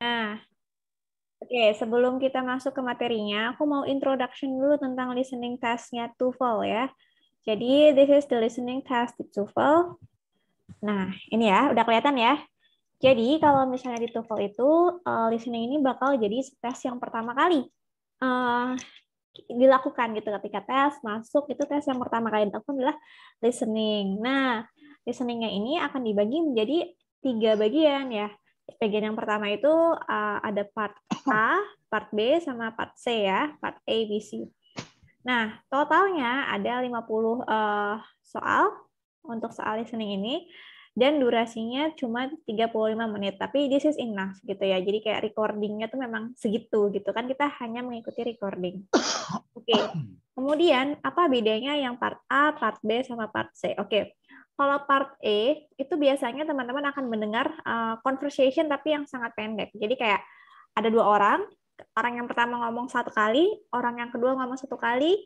Nah, Oke, okay, sebelum kita masuk ke materinya, aku mau introduction dulu tentang listening testnya TOEFL ya. Jadi, this is the listening test di TOEFL. Nah, ini ya, udah kelihatan ya. Jadi, kalau misalnya di TOEFL itu, uh, listening ini bakal jadi tes yang pertama kali uh, dilakukan gitu ketika tes masuk itu tes yang pertama kali dilakukan adalah listening. Nah, listeningnya ini akan dibagi menjadi tiga bagian ya Bagian yang pertama itu uh, ada part A, part B, sama part C ya, part A, B, C. Nah, totalnya ada 50 uh, eh, soal untuk soal listening ini dan durasinya cuma 35 menit. Tapi this is enough gitu ya. Jadi kayak recordingnya tuh memang segitu gitu kan kita hanya mengikuti recording. Oke. Okay. Kemudian apa bedanya yang part A, part B sama part C? Oke. Okay. Kalau part A itu biasanya teman-teman akan mendengar uh, conversation tapi yang sangat pendek. Jadi kayak ada dua orang, orang yang pertama ngomong satu kali, orang yang kedua ngomong satu kali,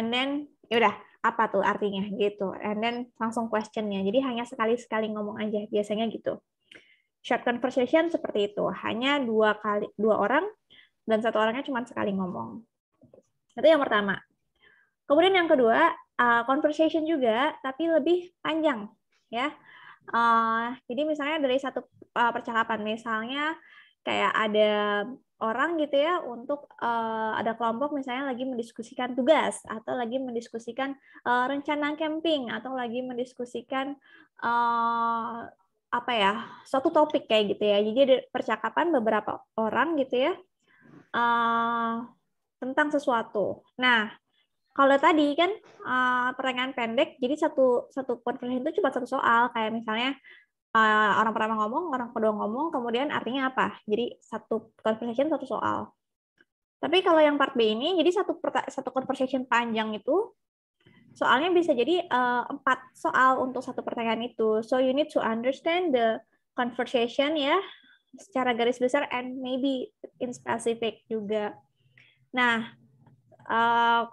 and then yaudah apa tuh artinya gitu, and then langsung questionnya. Jadi hanya sekali-sekali ngomong aja biasanya gitu. Short conversation seperti itu, hanya dua kali dua orang dan satu orangnya cuma sekali ngomong. Itu yang pertama. Kemudian yang kedua uh, conversation juga, tapi lebih panjang, ya. Uh, jadi misalnya dari satu uh, percakapan, misalnya kayak ada orang gitu ya untuk uh, ada kelompok misalnya lagi mendiskusikan tugas atau lagi mendiskusikan uh, rencana camping atau lagi mendiskusikan uh, apa ya suatu topik kayak gitu ya jadi ada percakapan beberapa orang gitu ya uh, tentang sesuatu nah kalau tadi kan uh, pertanyaan pendek, jadi satu satu conversation itu cuma satu soal. Kayak misalnya uh, orang pertama ngomong, orang kedua ngomong, kemudian artinya apa? Jadi satu conversation satu soal. Tapi kalau yang part B ini, jadi satu satu conversation panjang itu soalnya bisa jadi eh, empat soal untuk satu pertanyaan itu. So you need to understand the conversation ya secara garis besar and maybe in specific juga. Nah, uh,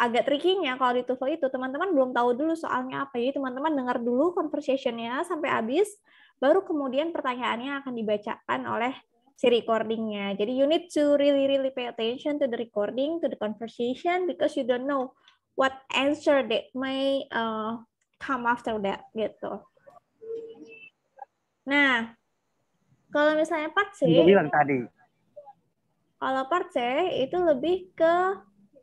agak tricky-nya kalau di TOEFL itu teman-teman belum tahu dulu soalnya apa. Jadi teman-teman dengar dulu conversationnya sampai habis, baru kemudian pertanyaannya akan dibacakan oleh si recordingnya. Jadi you need to really really pay attention to the recording, to the conversation because you don't know what answer that may uh, come after that gitu. Nah, kalau misalnya part C, Kalau part C itu lebih ke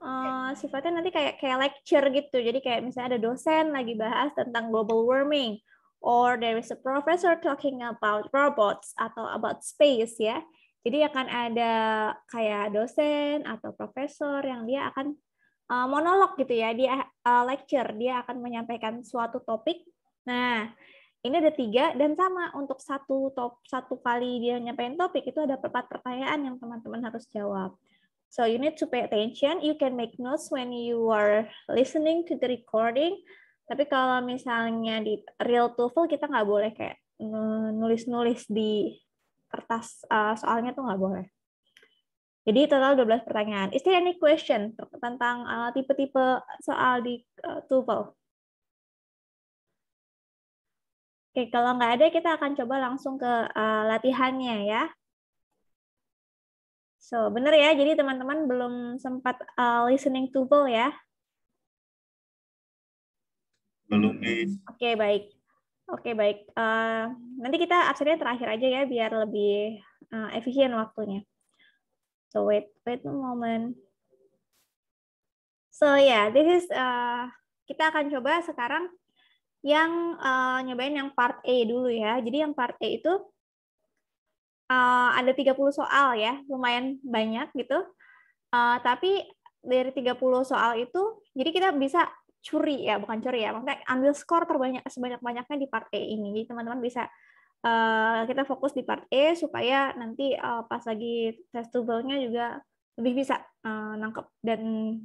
uh, sifatnya nanti kayak kayak lecture gitu. Jadi kayak misalnya ada dosen lagi bahas tentang global warming, or there is a professor talking about robots atau about space ya. Jadi akan ada kayak dosen atau profesor yang dia akan uh, monolog gitu ya, dia uh, lecture, dia akan menyampaikan suatu topik. Nah, ini ada tiga dan sama untuk satu top satu kali dia nyampein topik itu ada empat pertanyaan yang teman-teman harus jawab. So you need to pay attention. You can make notes when you are listening to the recording. Tapi kalau misalnya di real TOEFL kita nggak boleh kayak nulis-nulis di kertas uh, soalnya tuh nggak boleh. Jadi total 12 pertanyaan. Is there any question tentang eh, tipe-tipe uh, soal di uh, TOEFL? Oke, kalau nggak ada kita akan coba langsung ke uh, latihannya ya. So, benar ya. Jadi teman-teman belum sempat uh, listening to Paul ya? Belum, Oke, okay, baik. Oke, okay, baik. Uh, nanti kita absennya terakhir aja ya, biar lebih uh, efisien waktunya. So, wait, wait a moment. So, yeah, this is, uh, kita akan coba sekarang yang uh, nyobain yang part A dulu ya. Jadi yang part A itu uh, ada 30 soal ya, lumayan banyak gitu. Uh, tapi dari 30 soal itu, jadi kita bisa curi ya, bukan curi ya, maksudnya ambil skor terbanyak sebanyak-banyaknya di part E ini. Jadi teman-teman bisa uh, kita fokus di part E supaya nanti uh, pas lagi test nya juga lebih bisa uh, nangkep dan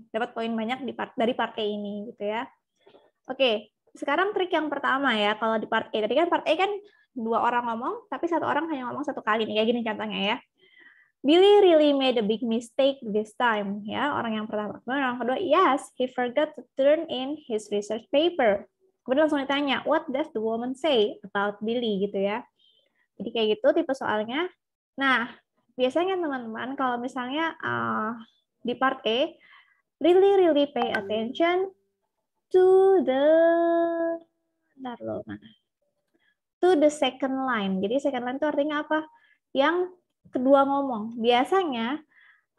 dapat poin banyak di part dari part E ini gitu ya. Oke, sekarang trik yang pertama ya kalau di part E. Tadi kan part E kan dua orang ngomong, tapi satu orang hanya ngomong satu kali nih, kayak gini contohnya ya. Billy really made a big mistake this time. Ya, orang yang pertama. Kemudian orang kedua, yes, he forgot to turn in his research paper. Kemudian langsung ditanya, what does the woman say about Billy gitu ya. Jadi kayak gitu tipe soalnya. Nah, biasanya teman-teman kalau misalnya uh, di part A, really really pay attention to the bentar loh mana to the second line. Jadi second line itu artinya apa? Yang kedua ngomong. Biasanya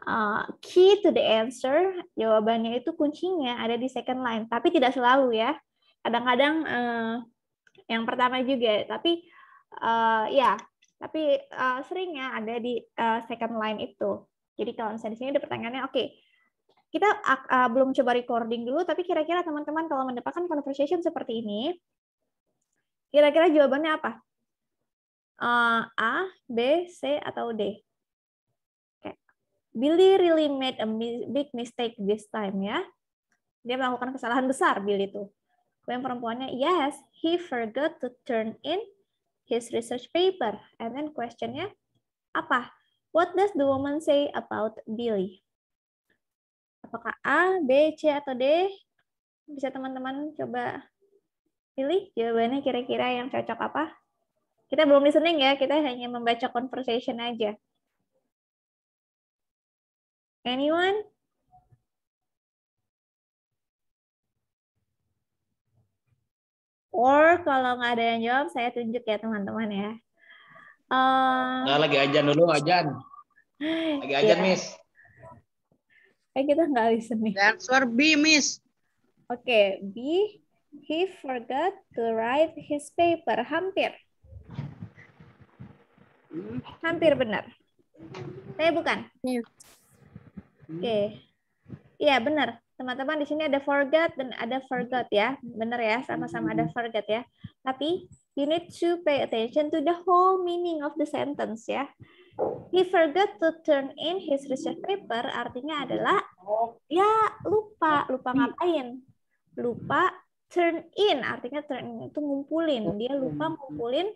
uh, key to the answer, jawabannya itu kuncinya ada di second line, tapi tidak selalu ya. Kadang-kadang uh, yang pertama juga, tapi uh, ya, tapi uh, seringnya ada di uh, second line itu. Jadi kalau misalnya di sini ada pertanyaannya, oke, okay, kita uh, belum coba recording dulu, tapi kira-kira teman-teman kalau mendapatkan conversation seperti ini, Kira-kira jawabannya apa? Uh, A, B, C, atau D? Okay. Billy really made a big mistake this time ya. Dia melakukan kesalahan besar, Billy itu. Kemudian perempuannya, yes, he forgot to turn in his research paper. And then questionnya apa? What does the woman say about Billy? Apakah A, B, C, atau D? Bisa teman-teman coba Pilih jawabannya kira-kira yang cocok apa? Kita belum listening ya, kita hanya membaca conversation aja. Anyone? Or kalau nggak ada yang jawab, saya tunjuk ya teman-teman ya. Uh, nah, lagi ajan dulu, ajan. Lagi ajan, yeah. Miss. Kayak eh, kita nggak listening. Answer B, Miss. Oke, okay, B. He forgot to write his paper. Hampir. Hampir benar. Saya eh, bukan. Iya. Oke. Okay. Iya, benar. Teman-teman di sini ada forgot dan ada forgot ya. Benar ya, sama-sama ada forgot ya. Tapi you need to pay attention to the whole meaning of the sentence ya. He forgot to turn in his research paper artinya adalah ya lupa, lupa ngapain? Lupa turn in artinya turn in itu ngumpulin dia lupa hmm. ngumpulin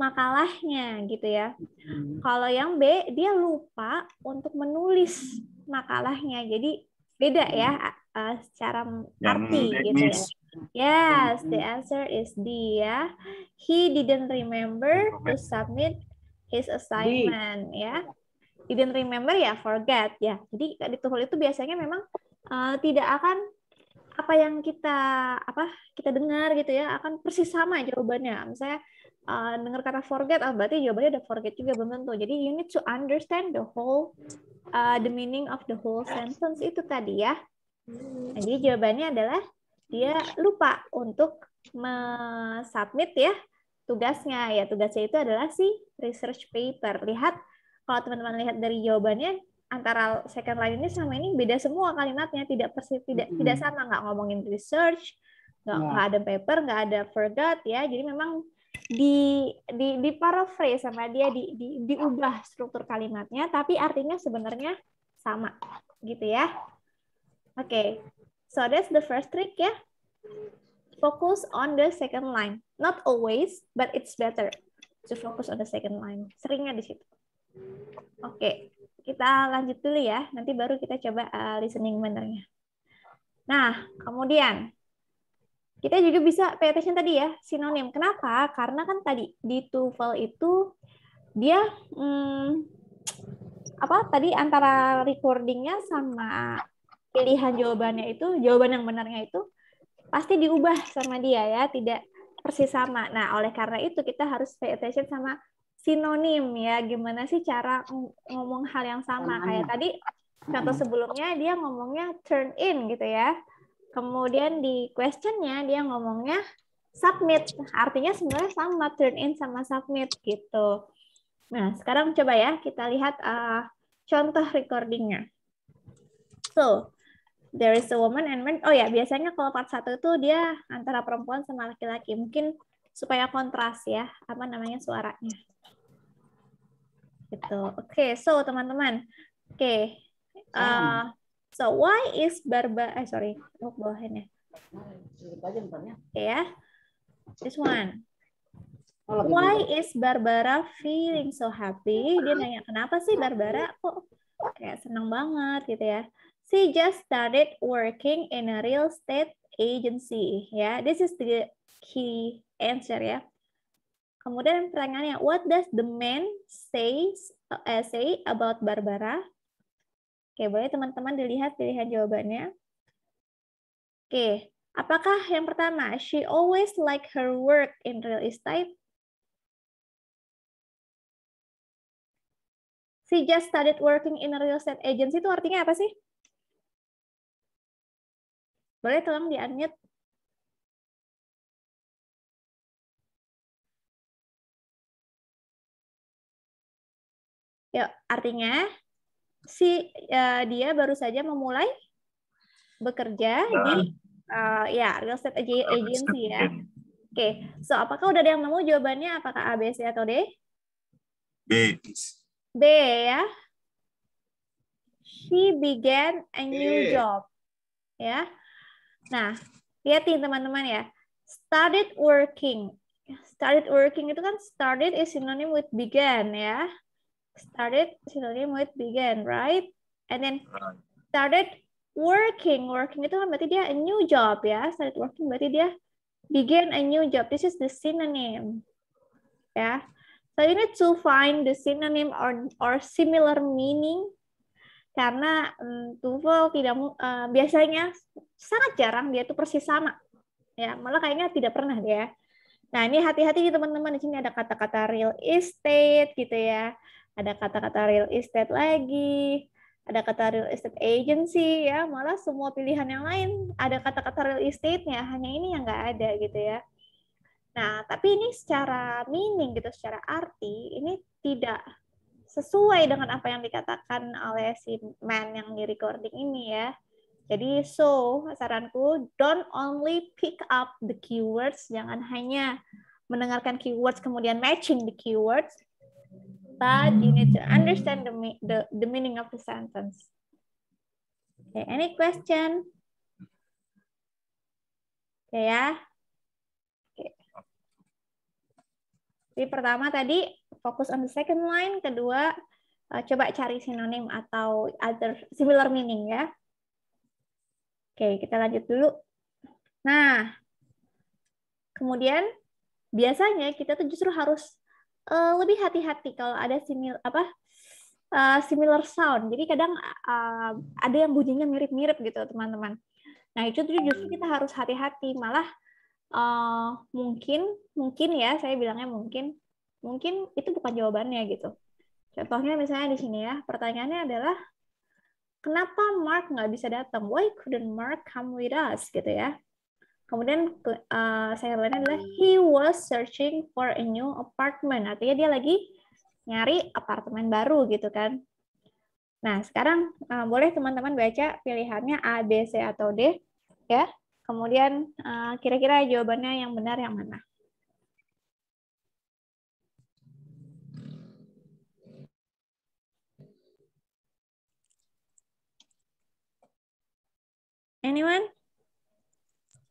makalahnya gitu ya hmm. kalau yang B dia lupa untuk menulis makalahnya jadi beda ya secara arti gitu ya yes the hmm. answer is D ya he didn't remember to submit his assignment D. ya didn't remember ya forget ya jadi ditulis itu biasanya memang uh, tidak akan apa yang kita apa kita dengar gitu ya akan persis sama jawabannya. Misalnya uh, dengar kata forget, ah, berarti jawabannya ada forget juga belum tentu. Jadi you need to understand the whole uh, the meaning of the whole sentence itu tadi ya. Nah, jadi jawabannya adalah dia lupa untuk submit ya tugasnya ya tugasnya itu adalah si research paper. Lihat kalau teman-teman lihat dari jawabannya antara second line ini sama ini beda semua kalimatnya tidak persis tidak -hmm. tidak sama nggak ngomongin research nggak yeah. ada paper nggak ada forgot ya jadi memang di di di paraphrase sama dia di, di diubah struktur kalimatnya tapi artinya sebenarnya sama gitu ya oke okay. so that's the first trick ya focus on the second line not always but it's better to focus on the second line seringnya di situ oke okay kita lanjut dulu ya. Nanti baru kita coba uh, listening benernya. Nah, kemudian kita juga bisa pay attention tadi ya, sinonim. Kenapa? Karena kan tadi di TOEFL itu dia hmm, apa tadi antara recordingnya sama pilihan jawabannya itu, jawaban yang benarnya itu pasti diubah sama dia ya, tidak persis sama. Nah, oleh karena itu kita harus pay attention sama sinonim ya gimana sih cara ngomong hal yang sama kayak tadi contoh hmm. sebelumnya dia ngomongnya turn in gitu ya kemudian di questionnya dia ngomongnya submit artinya sebenarnya sama turn in sama submit gitu nah sekarang coba ya kita lihat uh, contoh recordingnya so there is a woman and man oh ya biasanya kalau part satu itu dia antara perempuan sama laki-laki mungkin supaya kontras ya apa namanya suaranya Gitu. Oke, okay, so teman-teman. Oke. Okay. Uh, eh, so why is barba eh sorry, aku oh, bawahin ya. Oke ya. This one. Oh, why is Barbara feeling so happy? Dia nanya, kenapa sih Barbara kok kayak senang banget gitu ya. She just started working in a real estate agency. Ya, yeah, this is the key answer ya. Kemudian pertanyaannya, what does the man say, uh, say about Barbara? Oke, boleh teman-teman dilihat pilihan jawabannya. Oke, apakah yang pertama, she always like her work in real estate? She just started working in a real estate agency itu artinya apa sih? Boleh tolong di-unmute? Ya, artinya si uh, dia baru saja memulai bekerja nah. di uh, ya real estate agency ya. Oke, okay. so apakah udah ada yang nemu jawabannya apakah A, B, C atau D? B. B ya. She began a new B. job. Ya. Nah, lihat nih teman-teman ya. Started working. Started working itu kan started is synonym with began ya started synonym with began, right? And then started working. Working itu kan berarti dia a new job ya. Started working berarti dia began a new job. This is the synonym. Ya. So you need to find the synonym or or similar meaning karena um, mm, TOEFL tidak uh, biasanya sangat jarang dia itu persis sama. Ya, malah kayaknya tidak pernah dia. Nah, ini hati-hati nih teman-teman. Di sini ada kata-kata real estate gitu ya ada kata-kata real estate lagi, ada kata real estate agency ya, malah semua pilihan yang lain ada kata-kata real estate-nya, hanya ini yang nggak ada gitu ya. Nah, tapi ini secara meaning gitu, secara arti ini tidak sesuai dengan apa yang dikatakan oleh si man yang di recording ini ya. Jadi so saranku don't only pick up the keywords, jangan hanya mendengarkan keywords kemudian matching the keywords, but you need to understand the, the, the meaning of the sentence. Okay, any question? Okay ya. Jadi pertama tadi fokus on the second line, kedua uh, coba cari sinonim atau other similar meaning ya. Oke, okay, kita lanjut dulu. Nah, kemudian biasanya kita tuh justru harus uh, lebih hati-hati kalau ada simil apa uh, similar sound. Jadi kadang uh, ada yang bunyinya mirip-mirip gitu, teman-teman. Nah, itu justru kita hmm. harus hati-hati. Malah uh, mungkin mungkin ya, saya bilangnya mungkin mungkin itu bukan jawabannya gitu. Contohnya misalnya di sini ya, pertanyaannya adalah kenapa Mark nggak bisa datang? Why couldn't Mark come with us? Gitu ya. Kemudian uh, saya lainnya adalah hmm. he was searching for a new apartment. Artinya dia lagi nyari apartemen baru gitu kan. Nah, sekarang uh, boleh teman-teman baca pilihannya A, B, C atau D ya. Kemudian eh, kira-kira uh, kira -kira jawabannya yang benar yang mana? Anyone?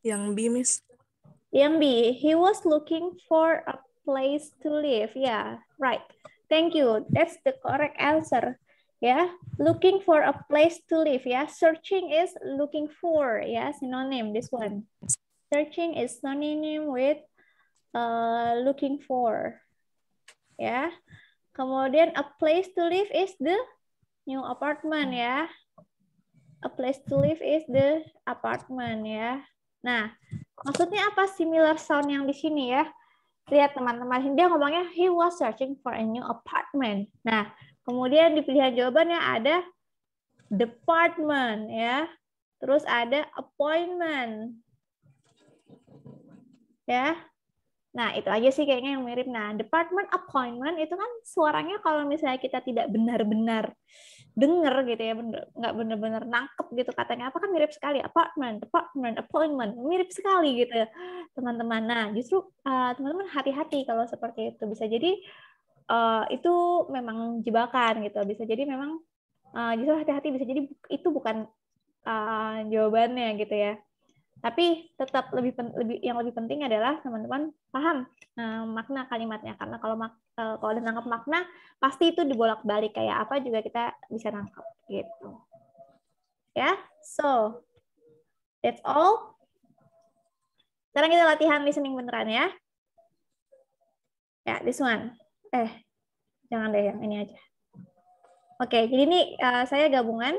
Yang B, Miss. Yang B, he was looking for a place to live. Yeah, right. Thank you. That's the correct answer. Yeah, looking for a place to live. Yeah, searching is looking for. Yeah, synonym, this one. Searching is synonym with uh, looking for. Ya. Yeah. Kemudian a place to live is the new apartment Yeah. A place to live is the apartment Yeah. Nah, maksudnya apa similar sound yang di sini ya? Lihat teman-teman, dia ngomongnya he was searching for a new apartment. Nah, kemudian di pilihan jawabannya ada department ya. Terus ada appointment. Ya. Nah, itu aja sih kayaknya yang mirip. Nah, department appointment itu kan suaranya kalau misalnya kita tidak benar-benar denger gitu ya bener, nggak bener-bener nangkep gitu katanya apa kan mirip sekali apartment apartment appointment mirip sekali gitu ya, teman-teman nah justru teman eh, teman-teman hati-hati kalau seperti itu bisa jadi uh, itu memang jebakan gitu bisa jadi memang uh, justru hati-hati bisa jadi itu bukan uh, jawabannya gitu ya tapi tetap lebih lebih yang lebih penting adalah teman-teman paham uh, makna kalimatnya karena kalau mak, uh, kalau udah nangkap makna pasti itu dibolak-balik kayak apa juga kita bisa nangkap gitu. Ya. Yeah? So that's all. Sekarang kita latihan listening beneran ya. Ya, yeah, this one. Eh, jangan deh yang ini aja. Oke, okay, jadi ini uh, saya gabungan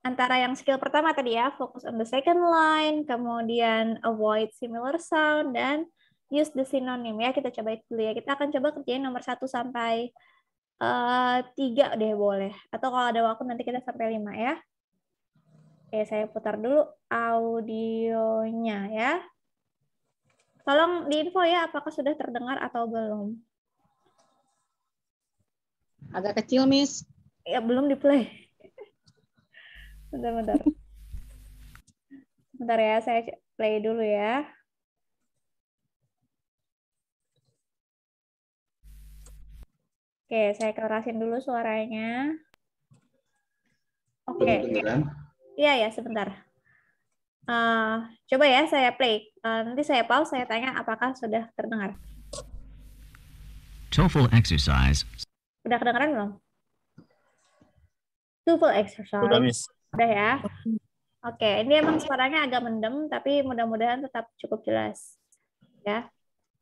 antara yang skill pertama tadi ya, fokus on the second line, kemudian avoid similar sound, dan use the synonym ya. Kita coba itu dulu ya. Kita akan coba kerjain nomor 1 sampai uh, eh, 3 deh boleh. Atau kalau ada waktu nanti kita sampai 5 ya. Oke, saya putar dulu audionya ya. Tolong di info ya apakah sudah terdengar atau belum. Agak kecil, Miss. Ya, belum di-play. Bentar, bentar. Bentar ya, saya play dulu ya. Oke, saya kerasin dulu suaranya. Oke. Okay. Iya ya, sebentar. Uh, coba ya saya play. Uh, nanti saya pause, saya tanya apakah sudah terdengar. TOEFL exercise. Udah kedengaran belum? TOEFL exercise. Udah, Miss. Udah ya? Oke, okay. ini emang suaranya agak mendem, tapi mudah-mudahan tetap cukup jelas. Ya.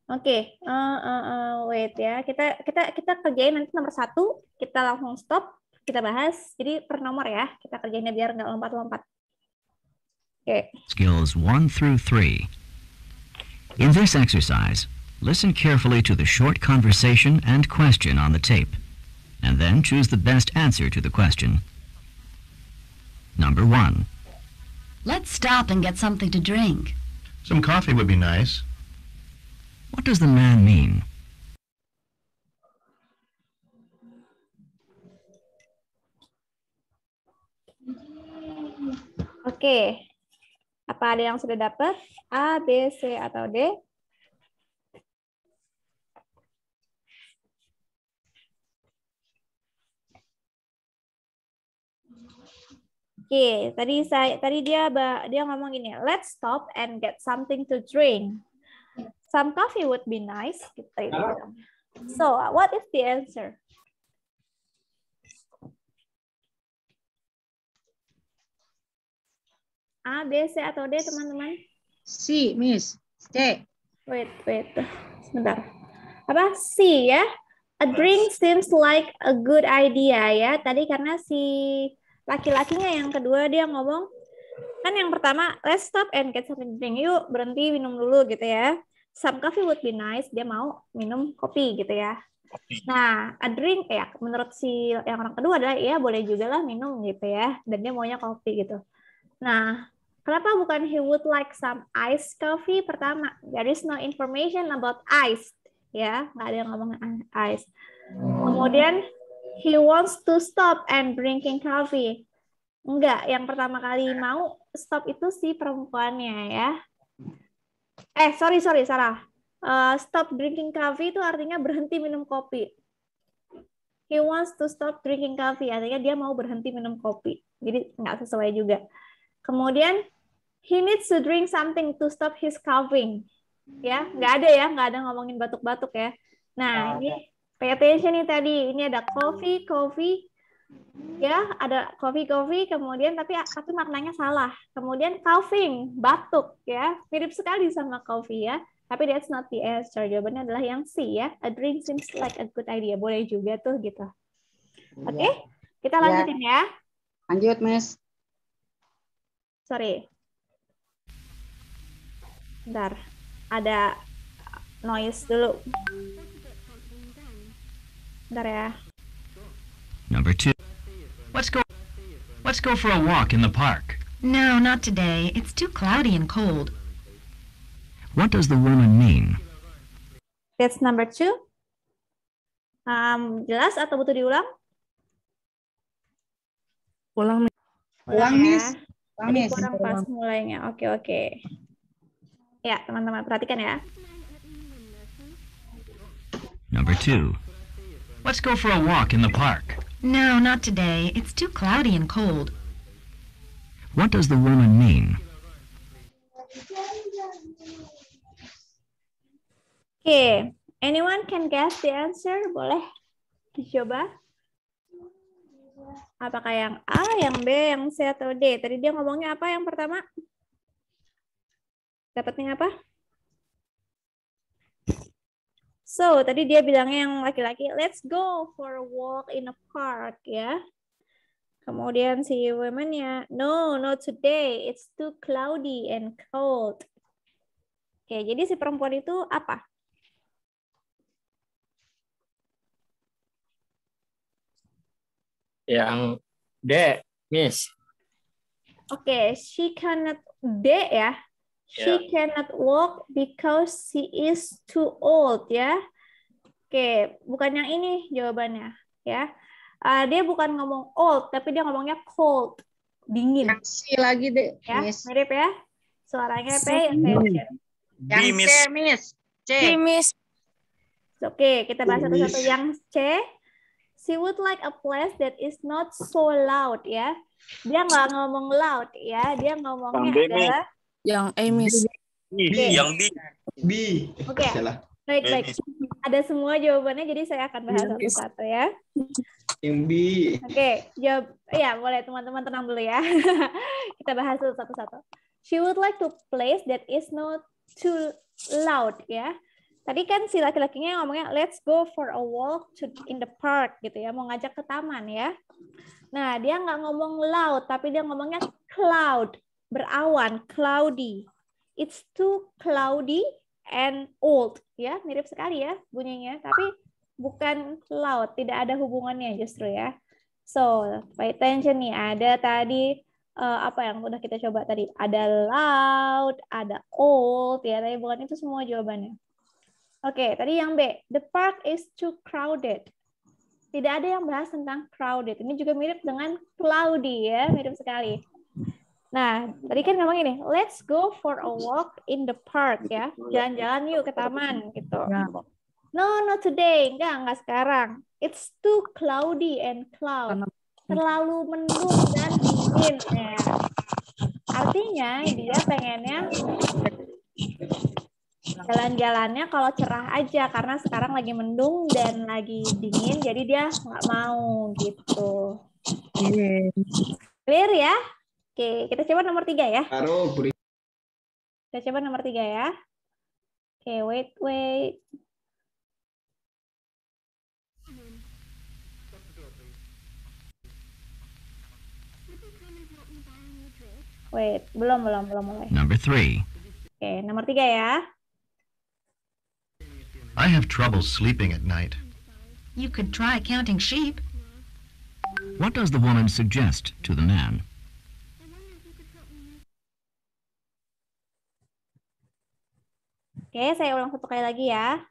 Oke, okay. uh, eh, uh, eh, uh, eh, wait ya. Kita kita kita kerjain nanti nomor satu, kita langsung stop, kita bahas. Jadi per nomor ya, kita kerjainnya biar nggak lompat-lompat. Oke. Okay. Skills 1 through 3. In this exercise, listen carefully to the short conversation and question on the tape, and then choose the best answer to the question. Number one. Let's stop and get something to drink. Some coffee would be nice. What does the man mean? Oke, okay. apa ada yang sudah dapat? A, B, C, atau D? Oke, tadi saya tadi dia dia ngomong gini, let's stop and get something to drink. Some coffee would be nice. Gitu, itu So, what is the answer? A, B, C, atau D, teman-teman? C, Miss. c Wait, wait. Sebentar. Apa? C, ya? A drink seems like a good idea, ya. Tadi karena si laki-lakinya yang kedua dia ngomong kan yang pertama let's stop and get something drink yuk berhenti minum dulu gitu ya some coffee would be nice dia mau minum kopi gitu ya nah a drink ya menurut si yang orang kedua adalah ya boleh juga lah minum gitu ya dan dia maunya kopi gitu nah kenapa bukan he would like some iced coffee pertama there is no information about ice. ya nggak ada yang ngomong ice. kemudian he wants to stop and drinking coffee. Enggak, yang pertama kali mau stop itu si perempuannya ya. Eh, sorry, sorry, Sarah. Uh, stop drinking coffee itu artinya berhenti minum kopi. He wants to stop drinking coffee, artinya dia mau berhenti minum kopi. Jadi nggak sesuai juga. Kemudian, he needs to drink something to stop his coughing. Ya, nggak ada ya, nggak ada ngomongin batuk-batuk ya. Nah, oh, ini Pay attention nih tadi. Ini ada coffee, coffee. Ya, ada coffee, coffee. Kemudian tapi tapi maknanya salah. Kemudian coughing, batuk ya. Mirip sekali sama coffee ya. Tapi that's not the answer. Jawabannya adalah yang C ya. A drink seems like a good idea. Boleh juga tuh gitu. Iya. Oke, okay? kita iya. lanjutin ya. Lanjut, Miss. Sorry. Bentar, ada noise dulu. Bentar ya. Number two. Let's go. Let's go for a walk in the park. No, not today. It's too cloudy and cold. What does the woman mean? That's number two. Um, jelas atau butuh diulang? Ulang. Ulang, Miss. Ulang, ya. Miss. Kurang pas mulainya. Oke, okay, oke. Okay. Ya, teman-teman perhatikan ya. Number two. Let's go for a walk in the park. No, not today. It's too cloudy and cold. What does the woman mean? Okay, anyone can guess the answer? Boleh dicoba? Apakah yang A, yang B, yang C, atau D? Tadi dia ngomongnya apa yang pertama? Dapatnya apa? So, tadi dia bilangnya yang laki-laki, let's go for a walk in a park, ya. Kemudian si women-nya, no, not today, it's too cloudy and cold. Oke, jadi si perempuan itu apa? Yang D, Miss. Oke, she cannot D ya. Yeah. She cannot walk because she is too old ya. Oke, bukan yang ini jawabannya ya. Uh, dia bukan ngomong old tapi dia ngomongnya cold, dingin. kasih lagi deh. Ya, yes. mirip ya. Suaranya P yang C, miss. C. miss. Oke, kita bahas satu-satu. Yang C, she would like a place that is not so loud ya. Dia nggak ngomong loud ya, dia ngomongnya adalah yang Amis. B. B. Yang B. B. Oke. Baik, baik. Ada semua jawabannya, jadi saya akan bahas satu-satu ya. Yang B. Oke, okay. jawab. Ya, boleh teman-teman tenang dulu ya. Kita bahas satu-satu. She would like to place that is not too loud ya. Tadi kan si laki-lakinya ngomongnya let's go for a walk to in the park gitu ya, mau ngajak ke taman ya. Nah, dia nggak ngomong loud, tapi dia ngomongnya cloud berawan, cloudy. It's too cloudy and old. Ya, mirip sekali ya bunyinya. Tapi bukan cloud, tidak ada hubungannya justru ya. So, pay attention nih. Ada tadi uh, apa yang udah kita coba tadi? Ada loud, ada old, ya. Tapi bukan itu semua jawabannya. Oke, okay, tadi yang B. The park is too crowded. Tidak ada yang bahas tentang crowded. Ini juga mirip dengan cloudy ya, mirip sekali. Nah, tadi kan ngomong ini, let's go for a walk in the park ya. Gitu. Jalan-jalan yuk ke taman gitu. Ya. No, no today. Enggak, enggak sekarang. It's too cloudy and cloud. Terlalu mendung dan dingin ya. Artinya dia pengennya jalan-jalannya kalau cerah aja karena sekarang lagi mendung dan lagi dingin jadi dia nggak mau gitu. Iya. Clear ya? Oke, kita coba nomor tiga ya. Taruh, beri. Kita coba nomor tiga ya. Oke, wait, wait. Wait, belum, belum, belum mulai. Number three. Oke, nomor tiga ya. I have trouble sleeping at night. You could try counting sheep. What does the woman suggest to the man? Oke, saya ulang satu kali lagi ya.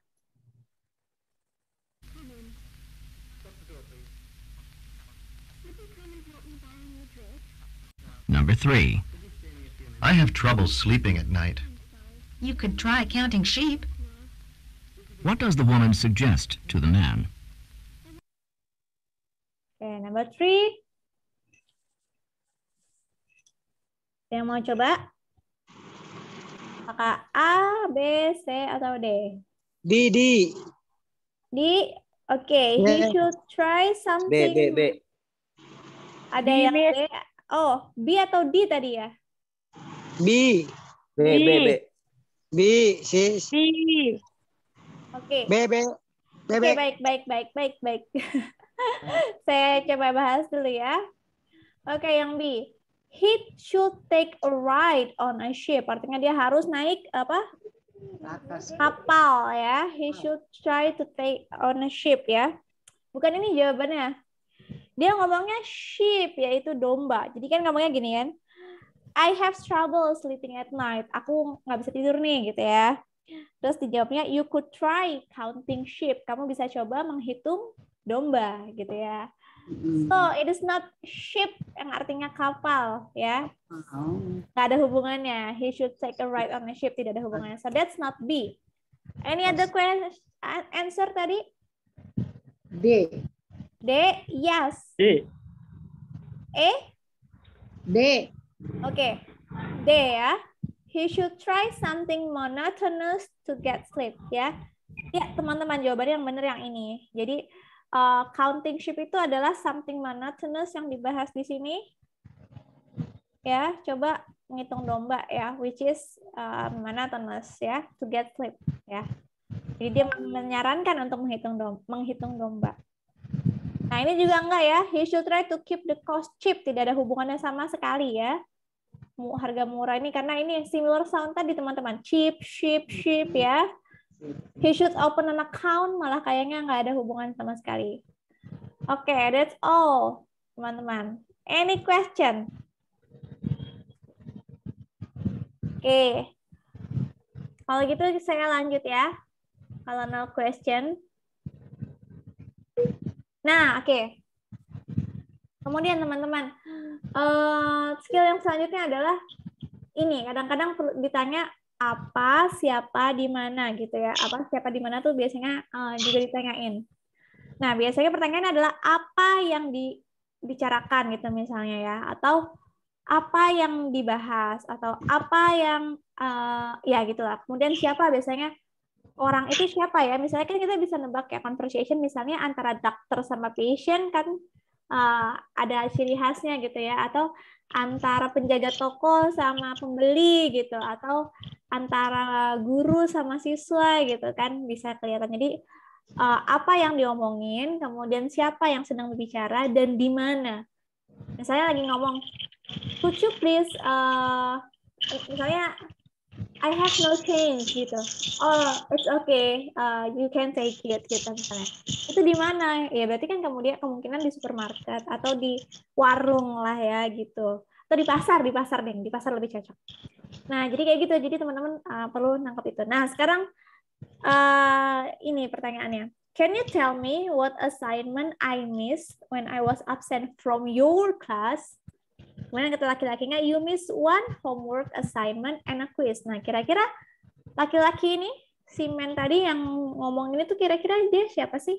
Number three. I have trouble sleeping at night. You could try counting sheep. What does the woman suggest to the man? Okay, number three. Yang mau coba? Apakah A, B, C, atau D? D, D. D, oke. Okay. He should try something. B, B, B. Ada B, yang B. B. Oh, B atau D tadi ya? B. B, B, B. B, c C. Oke. Okay. B, B. B, B. Okay, baik, baik, baik, baik, baik. Saya coba bahas dulu ya. Oke, okay, yang B he should take a ride on a ship. Artinya dia harus naik apa? Kapal ya. He should try to take on a ship ya. Bukan ini jawabannya. Dia ngomongnya ship yaitu domba. Jadi kan ngomongnya gini kan. I have trouble sleeping at night. Aku nggak bisa tidur nih gitu ya. Terus dijawabnya you could try counting sheep. Kamu bisa coba menghitung domba gitu ya. Mm-hmm. So it is not ship yang artinya kapal ya. Gak ada hubungannya. He should take a ride on a ship tidak ada hubungannya. So that's not B. Any other question answer tadi? D. D yes. D. E? D. Oke. Okay. D ya. He should try something monotonous to get sleep ya. Ya, teman-teman jawabannya yang benar yang ini. Jadi uh, counting sheep itu adalah something monotonous yang dibahas di sini. Ya, coba menghitung domba ya, which is uh, monotonous ya, to get sleep ya. Jadi dia menyarankan untuk menghitung domba, menghitung domba. Nah, ini juga enggak ya. He should try to keep the cost cheap. Tidak ada hubungannya sama sekali ya. Harga murah ini karena ini similar sound tadi teman-teman. Cheap, cheap, cheap ya. He should open an account malah kayaknya nggak ada hubungan sama sekali. Oke, okay, that's all, teman-teman. Any question? Oke. Okay. Kalau gitu saya lanjut ya. Kalau no question. Nah, oke. Okay. Kemudian teman-teman, uh, skill yang selanjutnya adalah ini. Kadang-kadang ditanya apa, siapa, di mana gitu ya. Apa, siapa, di mana tuh biasanya uh, juga ditanyain. Nah, biasanya pertanyaan adalah apa yang dibicarakan gitu misalnya ya atau apa yang dibahas atau apa yang uh, ya gitulah. Kemudian siapa biasanya orang itu siapa ya? Misalnya kan kita bisa nebak ya conversation misalnya antara dokter sama patient kan Eh, ada ciri khasnya gitu ya atau antara penjaga toko sama pembeli gitu atau antara guru sama siswa gitu kan bisa kelihatan jadi eh, apa yang diomongin kemudian siapa yang sedang berbicara dan di mana misalnya lagi ngomong could please uh, misalnya I have no change gitu. Oh, it's okay. Uh, you can take it gitu misalnya. Itu di mana? Ya berarti kan kemudian kemungkinan di supermarket atau di warung lah ya gitu. Atau di pasar, di pasar deh, di pasar lebih cocok. Nah, jadi kayak gitu. Jadi teman-teman uh, perlu nangkap itu. Nah, sekarang uh, ini pertanyaannya. Can you tell me what assignment I missed when I was absent from your class Kemudian kata laki-lakinya, you miss one homework assignment and a quiz. Nah, kira-kira laki-laki ini, si men tadi yang ngomong ini tuh kira-kira dia siapa sih?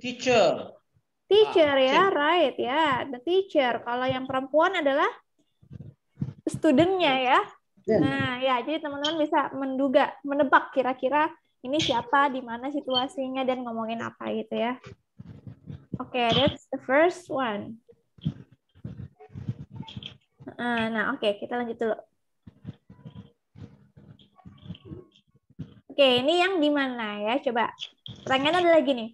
Teacher. Teacher ah, ya, teacher. right ya, the teacher. Kalau yang perempuan adalah studentnya ya. ya. Nah, ya jadi teman-teman bisa menduga, menebak kira-kira ini siapa, di mana situasinya dan ngomongin apa gitu ya. Oke, okay, that's the first one. Eh, nah, oke, okay, kita lanjut dulu. Oke, okay, ini yang di mana ya? Coba. Pertanyaan ada lagi nih.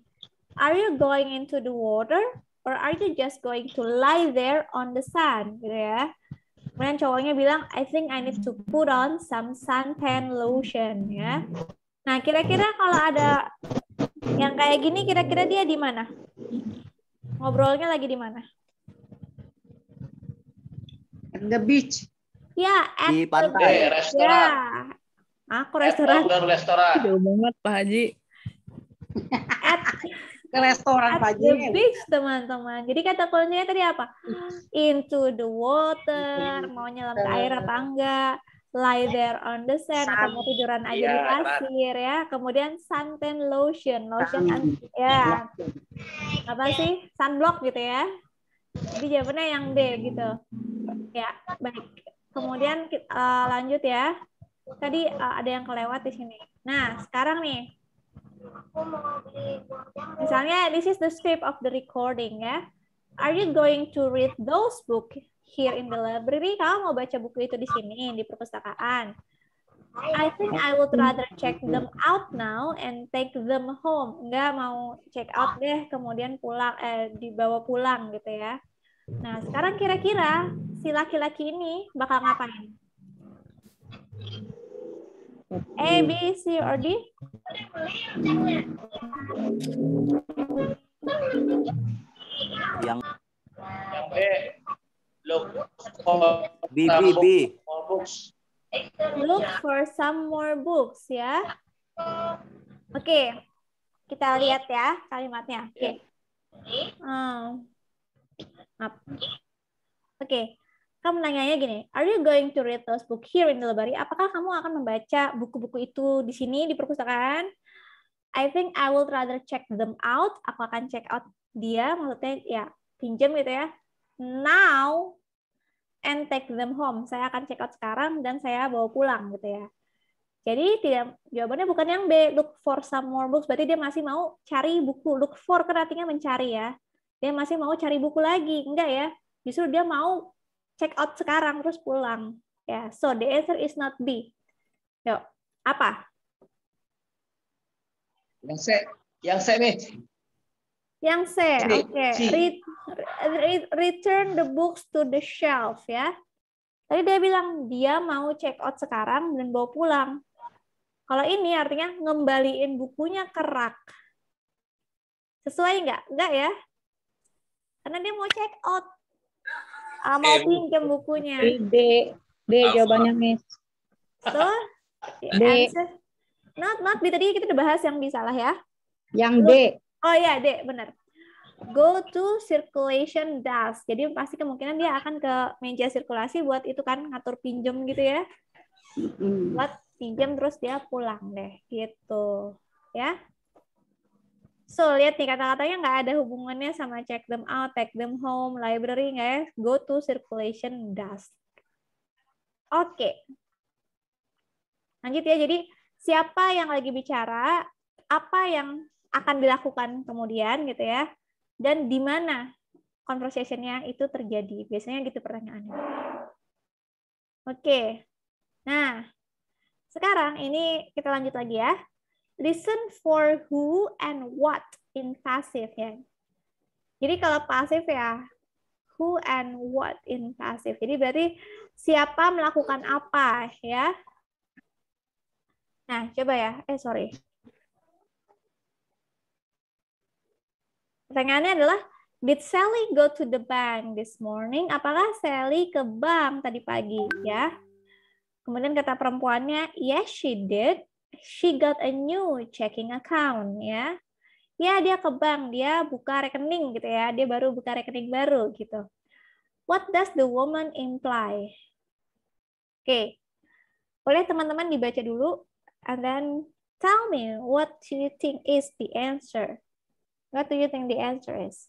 Are you going into the water or are you just going to lie there on the sand Gitu ya. Kemudian cowoknya bilang, I think I need to put on some suntan lotion ya. Nah, kira-kira kalau ada yang kayak gini, kira-kira dia di mana? Ngobrolnya lagi di mana? At the beach. Ya, at di pantai. Eh, restoran. Ya. Aku restoran. Bukan restoran. Jauh banget Pak Haji. at ke restoran at Pak Haji. The beach teman-teman. Jadi kata kuncinya tadi apa? Into the water. Mau nyelam ke air apa enggak? lie there on the sand Sun. atau mau tiduran aja iya, di pasir ya. Kemudian suntan lotion, lotion sun. ya. Apa sih? Sunblock gitu ya. Jadi jawabannya yang D gitu. Ya, baik. Kemudian kita, uh, eh, lanjut ya. Tadi uh, ada yang kelewat di sini. Nah, sekarang nih. Misalnya, this is the script of the recording ya. Are you going to read those book here in the library? Kamu mau baca buku itu di sini, di perpustakaan. I think I would rather check them out now and take them home. Enggak mau check out deh, kemudian pulang eh dibawa pulang gitu ya. Nah, sekarang kira-kira si laki-laki ini bakal ngapain? A, B, C, or D? Yang B. Look for B, B, B. books. Look for some more books, ya. Oke, okay. kita lihat ya kalimatnya. Oke. Okay. Ya. Hmm. Maaf. Oke, okay. kamu nanyanya gini, are you going to read those book here in the library? Apakah kamu akan membaca buku-buku itu di sini di perpustakaan? I think I will rather check them out. Aku akan check out dia, maksudnya ya pinjam gitu ya. Now and take them home. Saya akan check out sekarang dan saya bawa pulang gitu ya. Jadi tidak jawabannya bukan yang B, look for some more books. Berarti dia masih mau cari buku. Look for kan artinya mencari ya dia masih mau cari buku lagi enggak ya justru dia mau check out sekarang terus pulang ya so the answer is not B yuk apa yang C yang C nih yang C oke okay. return the books to the shelf ya tadi dia bilang dia mau check out sekarang dan bawa pulang kalau ini artinya ngembaliin bukunya ke rak. Sesuai nggak? Nggak ya? Karena dia mau check out. Ah, mau pinjam gitu. bukunya. Eh, D. D jawabannya, Miss. So, D. Eh, not, not. Di tadi kita udah bahas yang B salah ya. Yang D. Oh iya, D. bener. Go to circulation desk. Jadi pasti kemungkinan dia akan ke meja sirkulasi buat itu kan ngatur pinjam gitu ya. Buat pinjam terus dia pulang deh gitu. Ya. So, lihat nih kata-katanya nggak ada hubungannya sama check them out, take them home, library, nggak ya? Go to circulation dust. Oke. Okay. Lanjut ya, jadi siapa yang lagi bicara, apa yang akan dilakukan kemudian gitu ya, dan di mana conversation-nya itu terjadi. Biasanya gitu pertanyaannya. Oke. Okay. Nah, sekarang ini kita lanjut lagi ya listen for who and what in passive ya. Jadi kalau pasif ya who and what in passive. Jadi berarti siapa melakukan apa ya. Nah, coba ya. Eh, sorry. Pertanyaannya adalah, did Sally go to the bank this morning? Apakah Sally ke bank tadi pagi? Ya. Kemudian kata perempuannya, yes, she did she got a new checking account ya. Ya dia ke bank, dia buka rekening gitu ya, dia baru buka rekening baru gitu. What does the woman imply? Oke. Okay. Boleh teman-teman dibaca dulu and then tell me what do you think is the answer? What do you think the answer is?